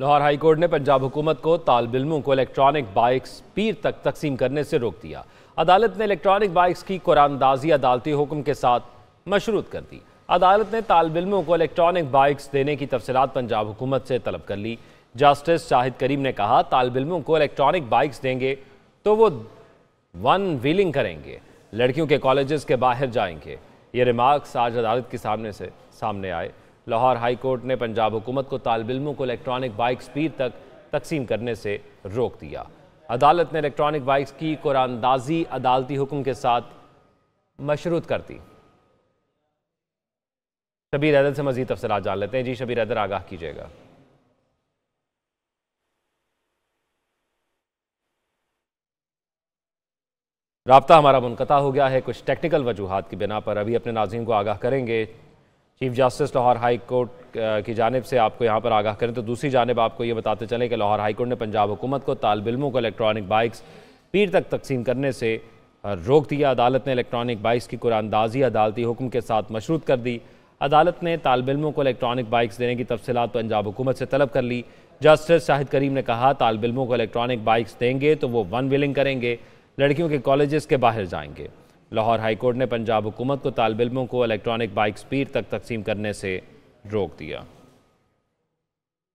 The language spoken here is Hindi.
लाहौर हाई कोर्ट ने पंजाब हुकूमत को तालब इलमों को इलेक्ट्रॉनिक बाइक्स पीर तक तकसीम करने से रोक दिया अदालत ने इलेक्ट्रॉनिक बाइक्स की कुरानदाजी अदालती हुक्म के साथ मशरूत कर दी अदालत ने तालब इलमों को इलेक्ट्रॉनिक बाइक्स देने की तफसलत पंजाब हुकूमत से तलब कर ली जस्टिस शाहिद करीम ने कहा तालब इलमों को इलेक्ट्रॉनिक बाइक्स देंगे तो वो वन व्हीलिंग करेंगे लड़कियों के कॉलेज के बाहर जाएंगे ये रिमार्क्स आज अदालत के सामने से सामने आए लाहौर हाई कोर्ट ने पंजाब हुकूमत को इलमों को इलेक्ट्रॉनिक बाइक स्पीड तक तकसीम करने से रोक दिया अदालत ने इलेक्ट्रॉनिक बाइक्स की कुरानदाजी अदालती हुक्म के साथ मशरूत कर दी शबीर हैदर से मजीद तफसला जान लेते हैं जी शबीर हैदर आगाह कीजिएगा रबता हमारा मुनता हो गया है कुछ टेक्निकल वजूहत की बिना पर अभी अपने नाजीन को आगाह करेंगे chief justice Lahore high court की जानब से आपको यहाँ पर आगाह करें तो दूसरी जानब आपको ये बताते चलें कि लाहौर हाई कोर्ट ने पंजाब हुकूमत को तालब इलमों को इलेक्ट्रॉनिक बाइक्स पीर तक तकसीम करने से रोक दिया अदालत ने इलेक्ट्रॉनिक बाइक्स की कुरानदाजी अदालती हुक्म के साथ मशरूत कर दी अदालत ने तालब इलमों को इलेक्ट्रॉनिक बाइक्स देने की तफसलत पंजाब हुकूमत से तलब कर ली जस्टिस शाहिद करीम ने कहा तालब इलमों को इलेक्ट्रॉनिक बाइक्स देंगे तो वो वन व्हीलिंग करेंगे लड़कियों के कॉलेज के बाहर जाएंगे लाहौर हाईकोर्ट ने पंजाब हुकूमत को तालब इलमों को इलेक्ट्रॉनिक बाइक स्पीड तक तकसीम करने से रोक दिया